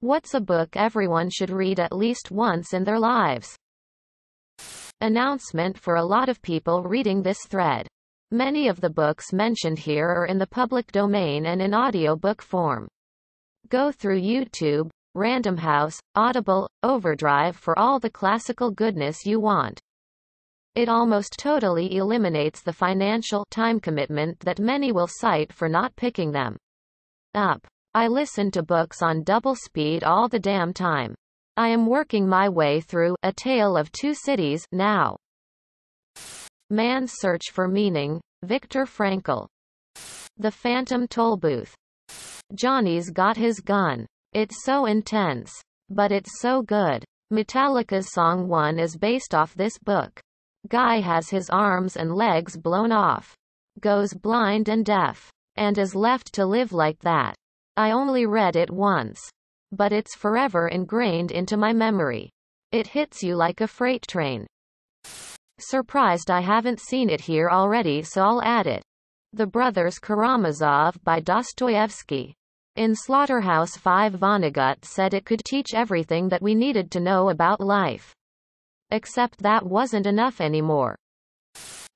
What's a book everyone should read at least once in their lives? Announcement for a lot of people reading this thread. Many of the books mentioned here are in the public domain and in audiobook form. Go through YouTube, Random House, Audible, Overdrive for all the classical goodness you want. It almost totally eliminates the financial time commitment that many will cite for not picking them up. I listen to books on double speed all the damn time. I am working my way through A Tale of Two Cities now. Man's Search for Meaning, Viktor Frankl. The Phantom Tollbooth. Johnny's Got His Gun. It's so intense. But it's so good. Metallica's song 1 is based off this book. Guy has his arms and legs blown off. Goes blind and deaf. And is left to live like that. I only read it once. But it's forever ingrained into my memory. It hits you like a freight train. Surprised I haven't seen it here already so I'll add it. The Brothers Karamazov by Dostoevsky. In Slaughterhouse 5 Vonnegut said it could teach everything that we needed to know about life. Except that wasn't enough anymore.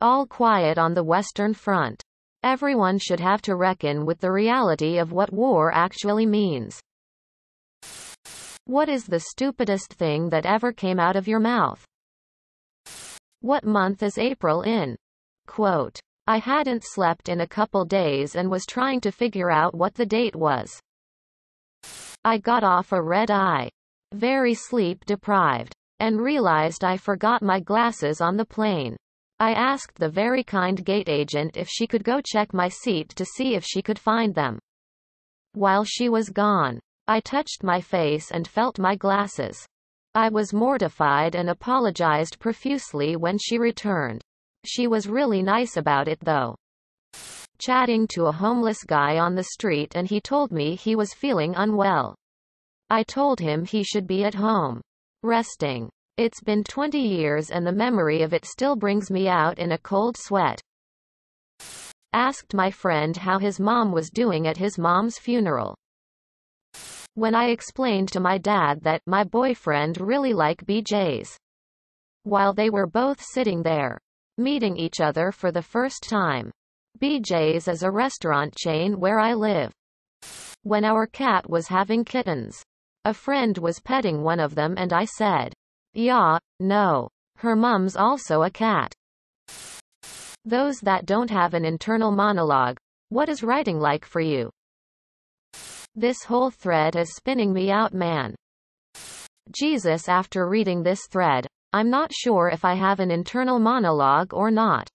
All quiet on the Western Front. Everyone should have to reckon with the reality of what war actually means. What is the stupidest thing that ever came out of your mouth? What month is April in? Quote. I hadn't slept in a couple days and was trying to figure out what the date was. I got off a red eye. Very sleep deprived. And realized I forgot my glasses on the plane. I asked the very kind gate agent if she could go check my seat to see if she could find them. While she was gone, I touched my face and felt my glasses. I was mortified and apologized profusely when she returned. She was really nice about it though. Chatting to a homeless guy on the street and he told me he was feeling unwell. I told him he should be at home. Resting. It's been 20 years and the memory of it still brings me out in a cold sweat. Asked my friend how his mom was doing at his mom's funeral. When I explained to my dad that my boyfriend really liked BJ's. While they were both sitting there, meeting each other for the first time. BJ's is a restaurant chain where I live. When our cat was having kittens, a friend was petting one of them and I said, yeah, no. Her mum's also a cat. Those that don't have an internal monologue. What is writing like for you? This whole thread is spinning me out, man. Jesus, after reading this thread, I'm not sure if I have an internal monologue or not.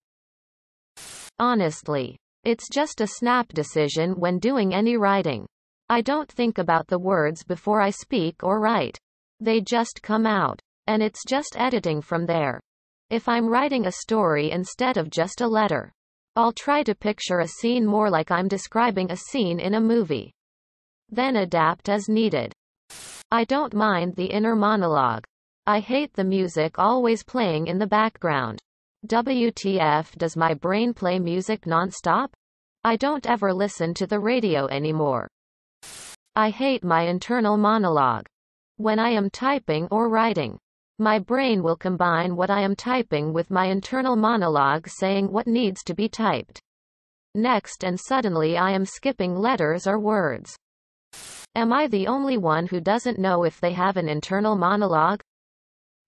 Honestly, it's just a snap decision when doing any writing. I don't think about the words before I speak or write. They just come out. And it's just editing from there. If I'm writing a story instead of just a letter, I'll try to picture a scene more like I'm describing a scene in a movie. Then adapt as needed. I don't mind the inner monologue. I hate the music always playing in the background. WTF does my brain play music nonstop? I don't ever listen to the radio anymore. I hate my internal monologue. When I am typing or writing, my brain will combine what I am typing with my internal monologue saying what needs to be typed. Next and suddenly I am skipping letters or words. Am I the only one who doesn't know if they have an internal monologue?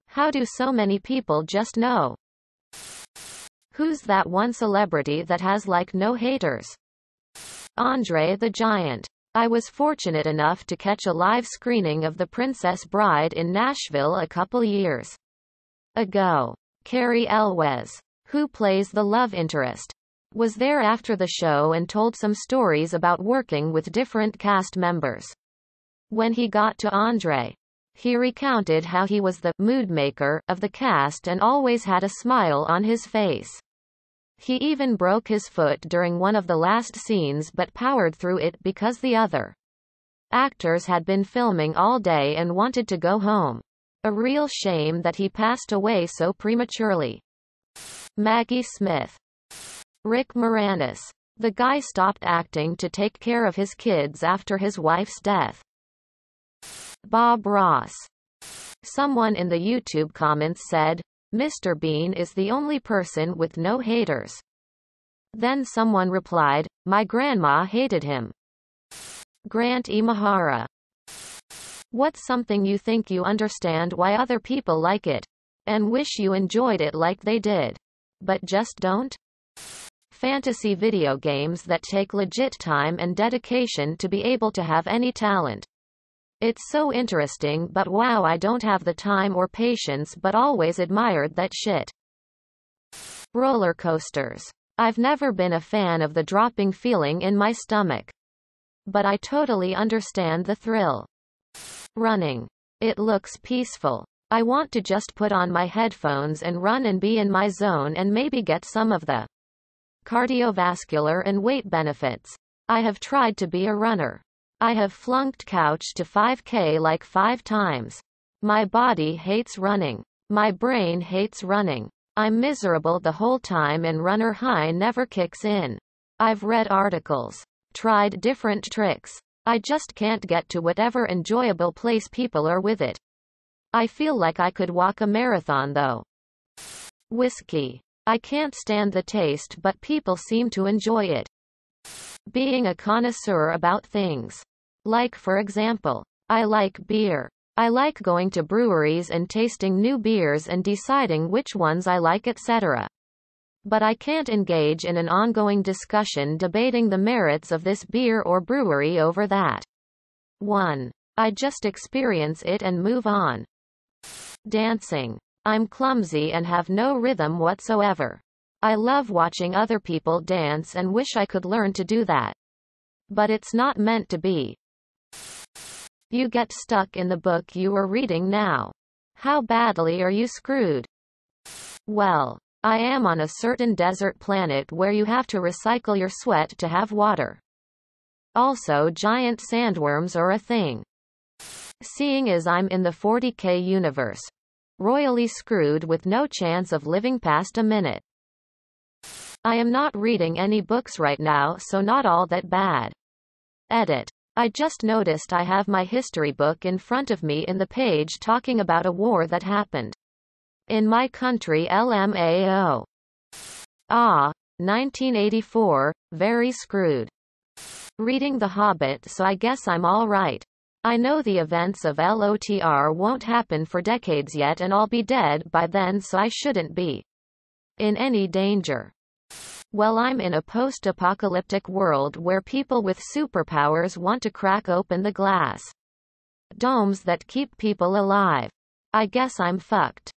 How do so many people just know? Who's that one celebrity that has like no haters? Andre the Giant. I was fortunate enough to catch a live screening of The Princess Bride in Nashville a couple years ago. Carrie Elwes, who plays the love interest, was there after the show and told some stories about working with different cast members. When he got to Andre, he recounted how he was the mood maker of the cast and always had a smile on his face. He even broke his foot during one of the last scenes but powered through it because the other actors had been filming all day and wanted to go home. A real shame that he passed away so prematurely. Maggie Smith. Rick Moranis. The guy stopped acting to take care of his kids after his wife's death. Bob Ross. Someone in the YouTube comments said, Mr. Bean is the only person with no haters. Then someone replied, my grandma hated him. Grant Imahara. What's something you think you understand why other people like it? And wish you enjoyed it like they did. But just don't? Fantasy video games that take legit time and dedication to be able to have any talent. It's so interesting but wow I don't have the time or patience but always admired that shit. Roller coasters. I've never been a fan of the dropping feeling in my stomach. But I totally understand the thrill. Running. It looks peaceful. I want to just put on my headphones and run and be in my zone and maybe get some of the cardiovascular and weight benefits. I have tried to be a runner. I have flunked couch to 5K like five times. My body hates running. My brain hates running. I'm miserable the whole time and runner high never kicks in. I've read articles, tried different tricks. I just can't get to whatever enjoyable place people are with it. I feel like I could walk a marathon though. Whiskey. I can't stand the taste but people seem to enjoy it being a connoisseur about things. Like for example, I like beer. I like going to breweries and tasting new beers and deciding which ones I like etc. But I can't engage in an ongoing discussion debating the merits of this beer or brewery over that. 1. I just experience it and move on. Dancing. I'm clumsy and have no rhythm whatsoever. I love watching other people dance and wish I could learn to do that. But it's not meant to be. You get stuck in the book you are reading now. How badly are you screwed? Well, I am on a certain desert planet where you have to recycle your sweat to have water. Also, giant sandworms are a thing. Seeing as I'm in the 40k universe, royally screwed with no chance of living past a minute. I am not reading any books right now, so not all that bad. Edit. I just noticed I have my history book in front of me in the page talking about a war that happened. In my country LMAO. Ah. 1984. Very screwed. Reading The Hobbit so I guess I'm alright. I know the events of LOTR won't happen for decades yet and I'll be dead by then so I shouldn't be in any danger well I'm in a post-apocalyptic world where people with superpowers want to crack open the glass domes that keep people alive. I guess I'm fucked.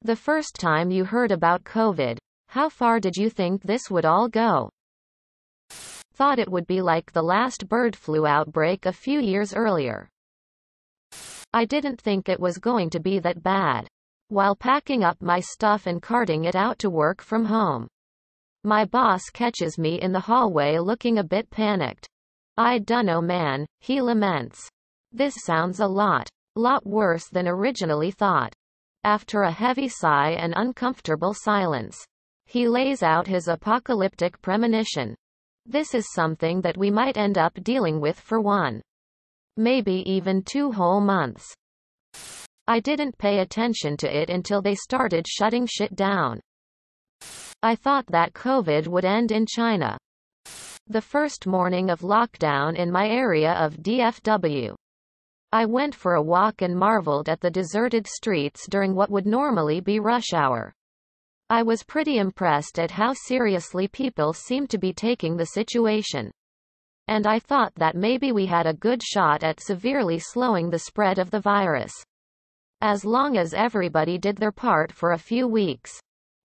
The first time you heard about COVID, how far did you think this would all go? Thought it would be like the last bird flu outbreak a few years earlier. I didn't think it was going to be that bad. While packing up my stuff and carting it out to work from home, my boss catches me in the hallway looking a bit panicked. I dunno man, he laments. This sounds a lot, lot worse than originally thought. After a heavy sigh and uncomfortable silence, he lays out his apocalyptic premonition. This is something that we might end up dealing with for one. Maybe even two whole months. I didn't pay attention to it until they started shutting shit down. I thought that COVID would end in China. The first morning of lockdown in my area of DFW. I went for a walk and marveled at the deserted streets during what would normally be rush hour. I was pretty impressed at how seriously people seemed to be taking the situation. And I thought that maybe we had a good shot at severely slowing the spread of the virus. As long as everybody did their part for a few weeks.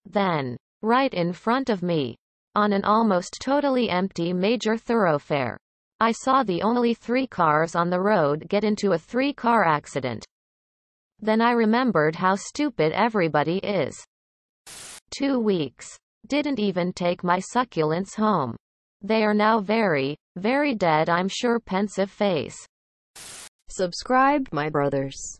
Then, Right in front of me. On an almost totally empty major thoroughfare. I saw the only three cars on the road get into a three-car accident. Then I remembered how stupid everybody is. Two weeks. Didn't even take my succulents home. They are now very, very dead I'm sure pensive face. Subscribe my brothers.